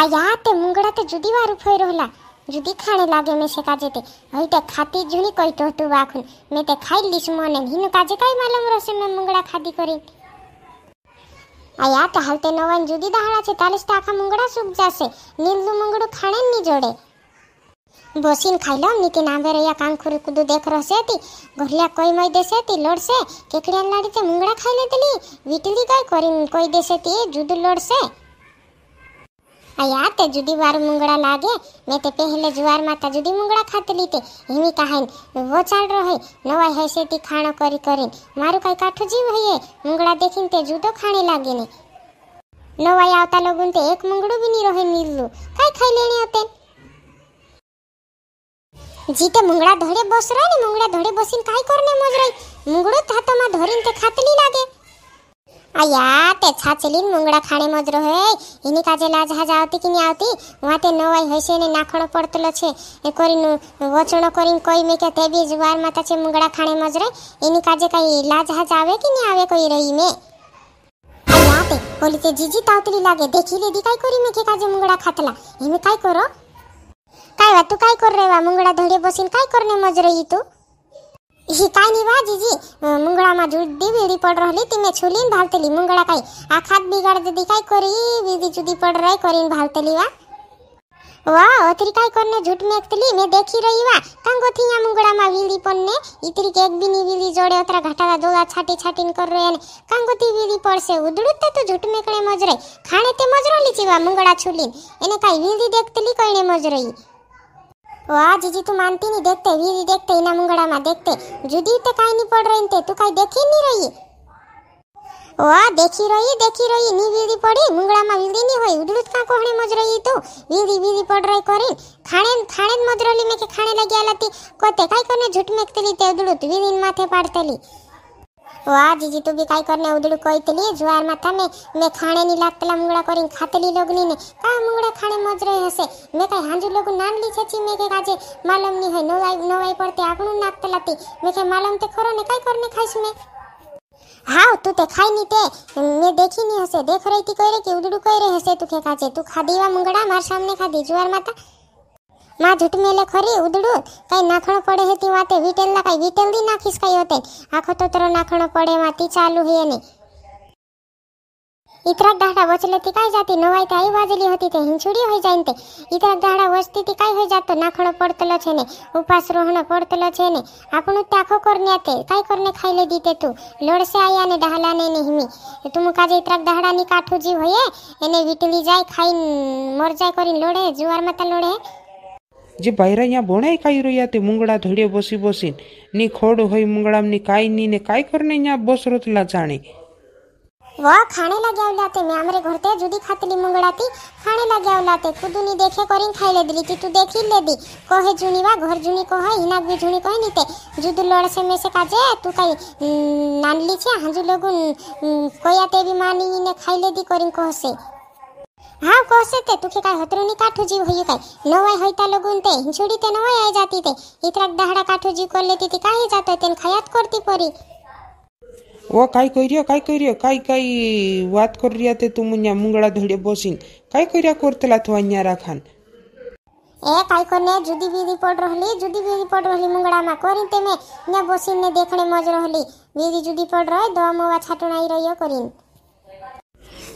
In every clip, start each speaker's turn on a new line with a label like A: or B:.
A: আর ইয়াতে মুগড়াতে যদি বার ফই রহলা যদি খানে লাগে মে সে কাজেতে হইতে খাতি জুনি কইতো তো এখন মেতে খাইলিস মনে হিনু কাজে কাই মালম রসে মে মুগড়া খাদি করি আয়া তা হালতে নওয়ান যদি দাহাড়া আছে তাহলে টাকা মুগড়া সুখ যাসে নীলু মুগড়ু খানে নি জোড়ে বসিন খাইলো নীতি নামে রইয়া কাঙ্কুরি কুদু দেখ রসেতি ঘরিয়া কই মই দেসেতি লোড়সে কেকড়িয়ান লাড়িতে মুগড়া খাইলে দিলি বিটলি কই করিন কই দেসেতি জুদু লোড়সে अया ते जुदी वार मुंगड़ा लागे मैं ते पहले जुवार माता जुदी मुंगड़ा खातली ते हिमी कहन वो चाल रहो है है से ती खाणो करी करीन मारू काई काठो जीव है मुंगड़ा देखीन ते जुदो खाने लागे ने नवाई आवता लोगन ते एक मुंगड़ू भी नी रहे नीलू काय खाई लेने होते जीते मुंगड़ा धोड़े बस रहे ने मुंगड़ा धोड़े बसीन काय करने मज रही मुंगड़ो था तो धोरीन ते खातली लागे अय्या ते छाचलीन मुंगडा खाणे मजरो हे इनी काजे लाज हा जावती की आवती वहाँ ते नवाई होइसे ने नाखड़ो पड़तलो छे ए करिन वचणो करिन कोई में के तेबी जुवार माता छे मुंगडा खाणे मजरे इनी काजे काई लाज हा जावे की नी आवे कोई रही में अय्या ते बोलते जीजी तावतली लागे देखिले दी काई करी में के काजे मुंगडा खातला इमे काई करो काय वा तू काय कर रे वा मुंगडा धडे बसीन काय करने मजरे ई तू ही काय नाही बा जीजी अं, मुंगळा मा जुडी विडी पड रहली ती मे छुलीन भालतली मुंगळा काय आखात बिगाड दे काय करी विजी जुदी पड रही करीन भालतली वा वाह तेरी काय करने झूठ में एकतली मैं देखी रही वा कंगो थी या मुंगड़ा मा विली पन्ने इतरी के एक भी नी विली जोड़े उतरा घटा दा दोला छाटी छाटीन कर रहे ने कंगो थी विली पड़ से उदड़ते तो झूठ में कणे मज रही खाने ते मज रही वा मुंगड़ा छुलीन एने काई विली देखतली कणे मज रही વા જીજી તું માનતી નહીં દેખતે વીરી દેખતે એના મુંગડામાં દેખતે જુદી તે કાંઈ નહીં પડ રહી તે તું કાંઈ દેખી નહીં રહી વા દેખી રહી દેખી રહી ની વીરી પડી મુંગડામાં વીરી નહીં હોય ઉડલું કાં કોહણે મજ રહી તું વીરી વીરી પડ રહી કરી ખાણે ખાણે મજ રલી મેં કે ખાણે લાગ્યા લતી કોતે કાંઈ કોને ઝૂઠ મેકતેલી તે ઉડલું વીરીન માથે પાડતેલી वा जीजी तू भी काय करने उदड़ू कोईतली जुआर माथा में मैं खाने नहीं लागतला मुंगड़ा करीन खातली लोगनी ने का मुंगड़ा खाने मज रहे हसे मैं काय हांजू लोग नान ली छेची मैं के काजे मालूम नहीं है नोवाई नोवाई पड़ते आपणू नागतला ती मैं के मालूम ते खरो ने काय करने खाइस मैं হাও তু তে খাই নিতে মে দেখি নি হসে দেখ রইতি কইরে কি উদড়ু কইরে হসে তুকে কাছে তু খাদিবা মুঙ্গড়া মার সামনে খাদি জুয়ার মাতা માં જૂઠ મેલે ખરી ઉદડું કઈ નાખણો પડે હે તી વાતે વિટેલ ના કઈ વિટેલ દી નાખીશ કઈ હોતે આખો તો તરો નાખણો પડે માં તી ચાલુ હે ને ઇતરાક દાડા વચલે તી કાઈ જાતી નવાઈ તે આઈ વાજેલી હતી તે હિંચુડી હોય જાય તે ઇતરાક દાડા વચતી તી કાઈ હોય જાતો નાખણો પડતલો છે ને ઉપાસ રોહણો પડતલો છે ને આપણું તે આખો કરને તે કાઈ કરને ખાઈ લે દીતે તું લોડસે આયા ને ડહલા ને હિમી તું કાજે ઇતરાક દાડા ની કાઠું જીવ હોય એને વીટલી જાય ખાઈ મર જાય કરીને લોડે જુવાર માતા લોડે
B: જે ભાઈરા અહીંયા બોણાઈ ખાઈ રહ્યા તે મુંગળા ધોડે બોસી બોસીને ની ખોડ હોય મુંગળામની કાઈ ની ને કાઈ કરને અહીંયા બોસ રોતલા જાણે
A: वा खाणेला गेवलाते मी आमरे घरते जुदी खातली मुंगळाती खाणेला गेवलाते खुदू नी देखे करीन खायले दिली ती तू देखील ले दी कोहे जुनी वा घर जुनी कोहे हिनाक भी जुनी कोहे नीते जुदू लोड से मेसे काजे तू काही नानली छे हाजू लोगुन कोया ते भी मानी ने खायले दी करीन कोहसे हाँ कोसे ते तू किताई हतरो निकाल तू जीव हुई कई नवाई हुई ता लोगों ते हिंचुड़ी ते नवाई आई जाती ते इतरक दहाडा काटू जीव कर लेती ते काही जाते ते खयात करती पड़ी
B: वो काई कोई रिया काई कोई रिया काई काई बात कर रिया ते तुम न्या मुंगड़ा धड़े बोसिंग काई कोई रिया करते लातो अन्या रखान
A: ए काई कोने जुदी भी पड रहली जुदी भी रिपोर्ट रहली मुंगड़ा मा करिन ते में न्या बोसिंग ने देखने मज रहली मेरी जुदी पड़ रहे दवा मोवा छाटणाई रहियो करिन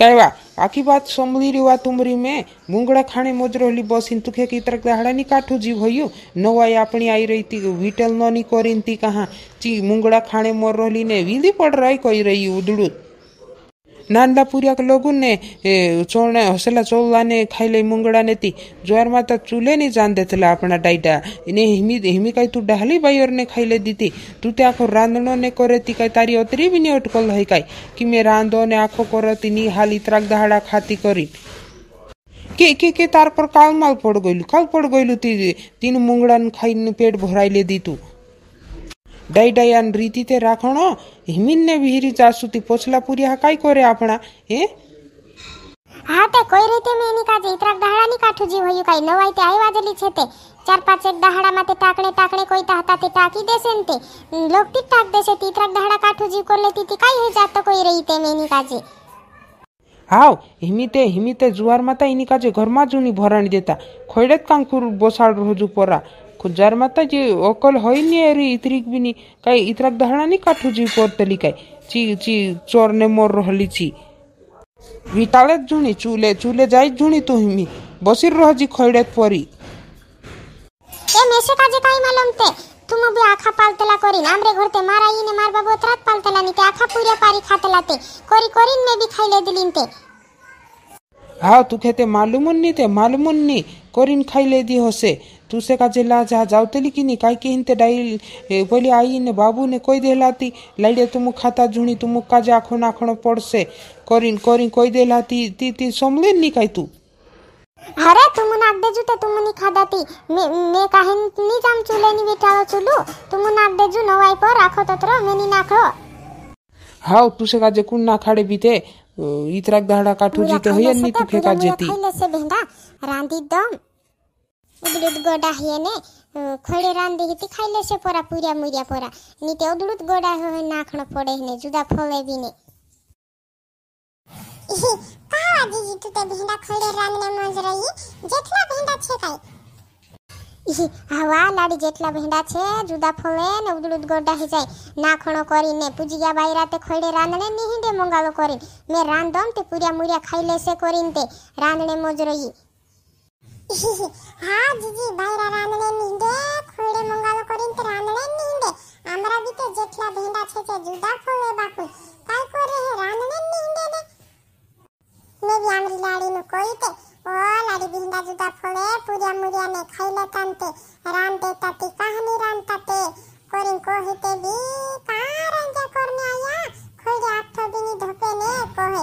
B: કહેવા આખી વાત સોમલી રેવા તુમરી મેં મૂંગળા ખાણે મોજરો લીબો સિંતુખે કીતરક દાહડાની કાઠું જીવ હૈયું નવાય આપણી આઈ રહી તી વિટલ નોની કોરીન તી કહા ચી મૂંગળા ખાણે મોર રોલીને વીંધી પડ રાય કોઈ રહી ઉદડું नान्दापुरियाको लोगुन ने चोड्ने हसेला चोल्ला ने खाइले मुङ्गडा ने ती ज्वारमा त चुले नि जान्देथला आपणा डाइटा इने हिमी हिमी काई तू डहली बायोर ने खाइले दिती तु ते आखो रांधणो ने करे ती काई तारी ओतरी भी ने अटकल है काई कि मे रांधो ने आखो कर तिनी हाल इतराक दहाड़ा खाती करी के के के तार पर काल माल पड़ गइलु काल पड़ गइलु ती तीन मुंगड़ान खाइन पेट भराइले दी तू દૈડયાન રીતિ તે રાખણો હિમીનને વિહીરી જાસ સુધી પોછલા પૂર્યા કાંઈ કરે આપણા હે
A: હા તે કોઈ રીતે મેં એની કાજે ઇતરાક દહાડાની કાઠું જીવ હયું કાંઈ નવાય તે આવ્યા જલી છે તે ચાર પાંચ એક દહાડામાં તે ટાકણે ટાકણે કોઈ તાતા તે ટાકી દેશે ને તે લોકતી ટાક દેશે તે ઇતરાક દહાડા કાઠું જીવ કોર લેતી તી કાંઈ હે જાત તો કોઈ રહી તે મેં એની કાજે
B: હાવ હિમિતે હિમિતે જુવારમાં તા એની કાજે ઘરમાં જૂની ભરાણી દેતા ખોઈડે જ કાંકુર બોસાડ રોજુ પોરા खुज्जार माता जी ओकल होई नी अरे इतरीक भी नी काई इतराक दहाड़ा नी काठू जी पोतली काई ची ची चोर ने मोर रहली ची विटाळेत झुणी चुले चुले जाईत झुणी तू हिमी बसीर रहजी खैडेत परी
A: এ মেসে কাজে কাই মালমতে তুমি বি আখা পালতেলা করিন আমরে ঘরতে মারাই নে মার বাবু ত্রাত পালতেলা নিতে আখা পুরে পারি খাতেলাতে করি করিন মে বি খাইলে দিলিনতে
B: হাও তু খেতে মালুমন নিতে মালুমন নি করিন খাইলে দি হসে दूसरे का जिला जहाँ जावतली की काय की हिंते डाई बोली आई ने बाबू ने कोई देहलाती लाइडे तुम खाता झुणी तुम काजे आखो नाखणो पड़से करीन करीन कोई देहलाती ती ती सोमले नी काय तू
A: અરે તુમુન આગદે જુતે તુમુની ખાદાતી મે મે કાહિન ની જામ ચૂલે ની બેઠાળો ચૂલુ તુમુન આગદે જુ નવાઈ પર રાખો તત્ર મેની નાખો
B: હાવ તુસે કાજે કુન ના ખાડે બીતે ઇતરાક દાડા કાઠુ જીતે હૈયા ની તુ ફેકા જેતી ખાઈલે
A: સે બેંડા રાંધી દમ উদলুত গডা হিয়েনে খড়ে রান্ধে হিতে খাইলে সে পরা পুরিয়া মুরিয়া পরা নিতে উদলুত গডা হয়ে না খণ পড়ে হিনে জুদা ফলে বিনে
C: কাহা দিদি তুতে ভেন্ডা খড়ে রান্ধনে মজ রই যেতলা ভেন্ডা ছে কাই
A: હવા લાડી જેટલા ભેંડા છે જુદા ફોલે ને ઉદળુદ ગોડા હે જાય નાખણો કરીને પૂજિયા બાઈ રાતે ખોડે રાંધણે નિહિંડે મંગાલો કરીને મેં રાંધમ તે પૂર્યા મૂર્યા ખાઈ લેશે કરીને તે રાંધણે મોજ રહી
C: ಹಾ ಜಿಜಿ ಬೈರ ರಾನಳೆ ನಿಂದೆ ખોડે મંગાલો કરીને તે રાનળે નીંદે આમરા બીતે જેટલા ભેંડા છે તે જુદા ખોવે બાપુ કાઈ કરે હે રાનળે નીંદે ને ને વ્યામરી લાડી નું કોઈ તે ઓ લાડી ભેંડા જુદા ફોવે પૂર્યા મુરિયા ને ખાઈ લેતા તે રાન દેતા તે કહાની રાનતા તે કોરીન કોહી તે બી કા રંજા કોરને આયા ખોડે આઠો દીની ધોકે ને કોહે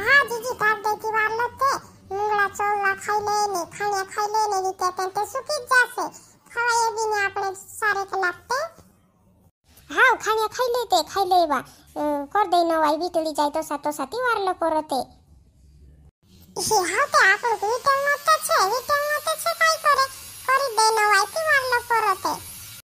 C: भाजी काढण्याची वाढलं ते मुंगळाचं ओला खायले ने खाण्या खायले ने नि त्यातून ते सुकीच जासे खावाये बी ने आपले सारे का लागते हाव खाण्या खायले ते खायले बा कर
A: दे न वाई बिटली जाय तो सातो साती वारलं परते
C: हे हा ते आपण विटल नव्हतं छे विटल नव्हतं छे काय करे करी दे न वाई ती वारलं परते